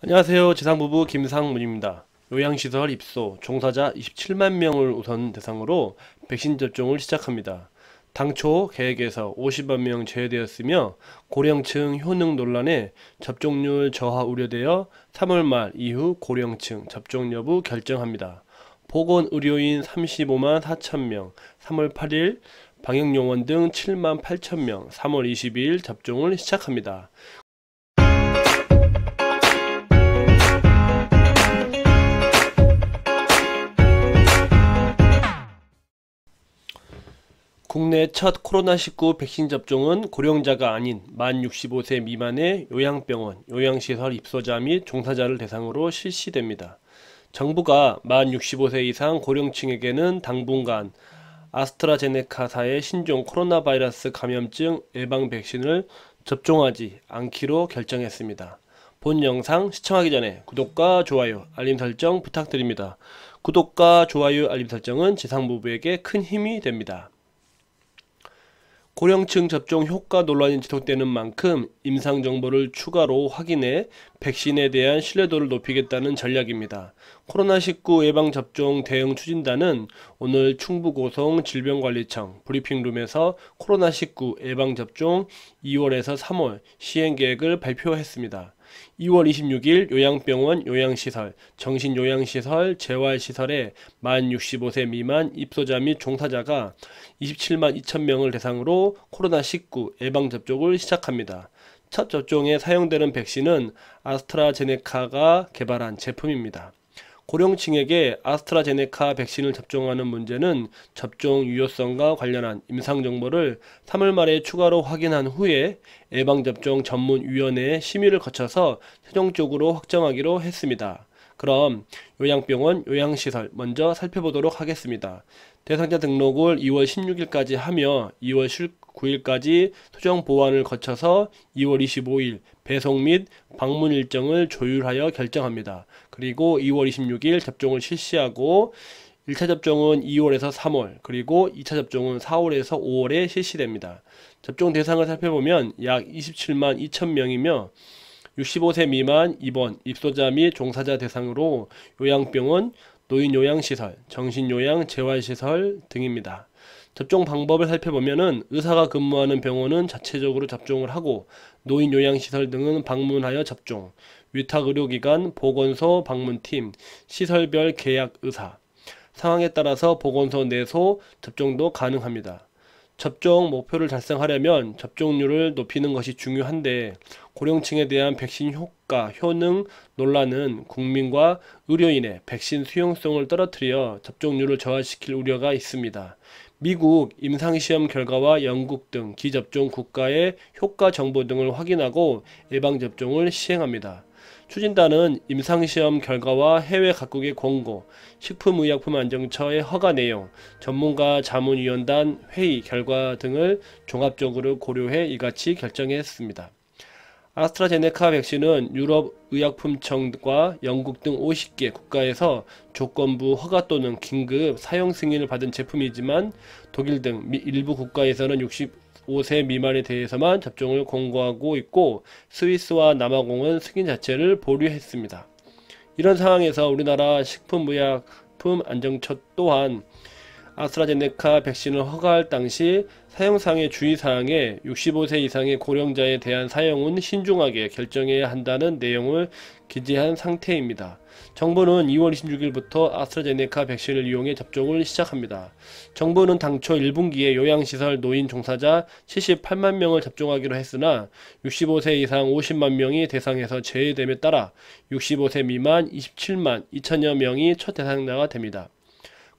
안녕하세요. 지상부부 김상문입니다. 요양시설 입소, 종사자 27만 명을 우선 대상으로 백신 접종을 시작합니다. 당초 계획에서 50만 명 제외되었으며 고령층 효능 논란에 접종률 저하 우려되어 3월 말 이후 고령층 접종 여부 결정합니다. 보건의료인 35만 4천 명, 3월 8일 방역용원 등 7만 8천 명 3월 22일 접종을 시작합니다. 국내 첫 코로나19 백신 접종은 고령자가 아닌 만 65세 미만의 요양병원, 요양시설 입소자 및 종사자를 대상으로 실시됩니다. 정부가 만 65세 이상 고령층에게는 당분간 아스트라제네카사의 신종 코로나 바이러스 감염증 예방 백신을 접종하지 않기로 결정했습니다. 본 영상 시청하기 전에 구독과 좋아요, 알림 설정 부탁드립니다. 구독과 좋아요, 알림 설정은 지상부부에게 큰 힘이 됩니다. 고령층 접종 효과 논란이 지속되는 만큼 임상 정보를 추가로 확인해 백신에 대한 신뢰도를 높이겠다는 전략입니다. 코로나19 예방 접종 대응 추진단은 오늘 충북고성 질병관리청 브리핑룸에서 코로나19 예방 접종 2월에서 3월 시행 계획을 발표했습니다. 2월 26일 요양병원 요양시설, 정신요양시설, 재활시설에 만 65세 미만 입소자 및 종사자가 27만 2천 명을 대상으로 코로나19 예방접종을 시작합니다. 첫 접종에 사용되는 백신은 아스트라제네카가 개발한 제품입니다. 고령층에게 아스트라제네카 백신을 접종하는 문제는 접종 유효성과 관련한 임상 정보를 3월 말에 추가로 확인한 후에 예방접종 전문위원회의 심의를 거쳐서 최종적으로 확정하기로 했습니다. 그럼 요양병원, 요양시설 먼저 살펴보도록 하겠습니다. 대상자 등록을 2월 16일까지 하며 2월 9일까지 토정 보완을 거쳐서 2월 25일 배송 및 방문 일정을 조율하여 결정합니다. 그리고 2월 26일 접종을 실시하고 1차 접종은 2월에서 3월, 그리고 2차 접종은 4월에서 5월에 실시됩니다. 접종 대상을 살펴보면 약 27만 2천 명이며 65세 미만 입원, 입소자 및 종사자 대상으로 요양병원, 노인 요양시설, 정신요양 재활시설 등입니다. 접종 방법을 살펴보면은 의사가 근무하는 병원은 자체적으로 접종을 하고 노인 요양시설 등은 방문하여 접종, 위탁 의료기관, 보건소, 방문팀, 시설별 계약 의사, 상황에 따라서 보건소 내소 접종도 가능합니다. 접종 목표를 달성하려면 접종률을 높이는 것이 중요한데 고령층에 대한 백신 효과, 효능 논란은 국민과 의료인의 백신 수용성을 떨어뜨려 접종률을 저하시킬 우려가 있습니다. 미국 임상시험 결과와 영국 등 기접종 국가의 효과 정보 등을 확인하고 예방접종을 시행합니다. 추진단은 임상시험 결과와 해외 각국의 권고 식품의약품안정처의 허가 내용, 전문가 자문위원단 회의 결과 등을 종합적으로 고려해 이같이 결정했습니다. 아스트라제네카 백신은 유럽 의약품청과 영국 등 50개 국가에서 조건부 허가 또는 긴급 사용 승인을 받은 제품이지만 독일 등 일부 국가에서는 65세 미만에 대해서만 접종을 권고하고 있고 스위스와 남아공은 승인 자체를 보류했습니다. 이런 상황에서 우리나라 식품의약품 안정처 또한 아스트라제네카 백신을 허가할 당시 사용상의 주의사항에 65세 이상의 고령자에 대한 사용은 신중하게 결정해야 한다는 내용을 기재한 상태입니다. 정부는 2월 26일부터 아스트라제네카 백신을 이용해 접종을 시작합니다. 정부는 당초 1분기에 요양시설 노인 종사자 78만 명을 접종하기로 했으나 65세 이상 50만 명이 대상에서 제외됨에 따라 65세 미만 27만 2천여 명이 첫 대상자가 됩니다.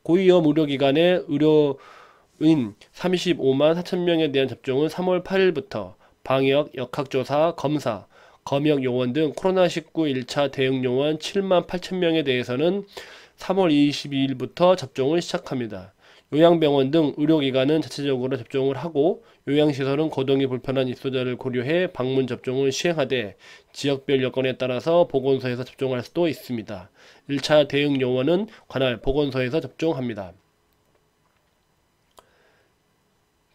고위험 의료기관의 의료인 35만 4천 명에 대한 접종은 3월 8일부터 방역, 역학조사, 검사, 검역 요원 등 코로나19 1차 대응 요원 7만 8천 명에 대해서는 3월 22일부터 접종을 시작합니다. 요양병원 등 의료기관은 자체적으로 접종을 하고 요양시설은 거동이 불편한 입소자를 고려해 방문 접종을 시행하되 지역별 여건에 따라서 보건소에서 접종할 수도 있습니다. 1차 대응 요원은 관할 보건소에서 접종합니다.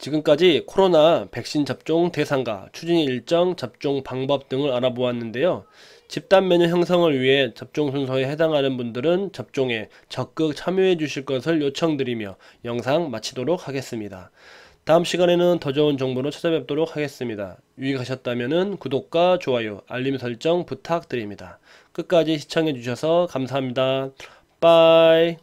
지금까지 코로나 백신 접종 대상과 추진 일정, 접종 방법 등을 알아보았는데요. 집단 면역 형성을 위해 접종 순서에 해당하는 분들은 접종에 적극 참여해 주실 것을 요청드리며 영상 마치도록 하겠습니다. 다음 시간에는 더 좋은 정보로 찾아뵙도록 하겠습니다. 유익하셨다면 구독과 좋아요, 알림 설정 부탁드립니다. 끝까지 시청해 주셔서 감사합니다. 빠이